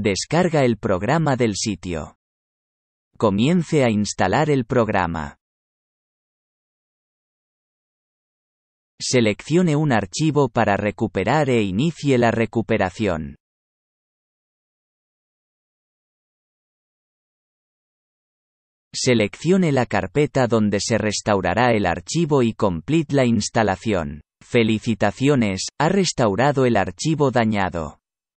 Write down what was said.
Descarga el programa del sitio. Comience a instalar el programa. Seleccione un archivo para recuperar e inicie la recuperación. Seleccione la carpeta donde se restaurará el archivo y complete la instalación. Felicitaciones, ha restaurado el archivo dañado.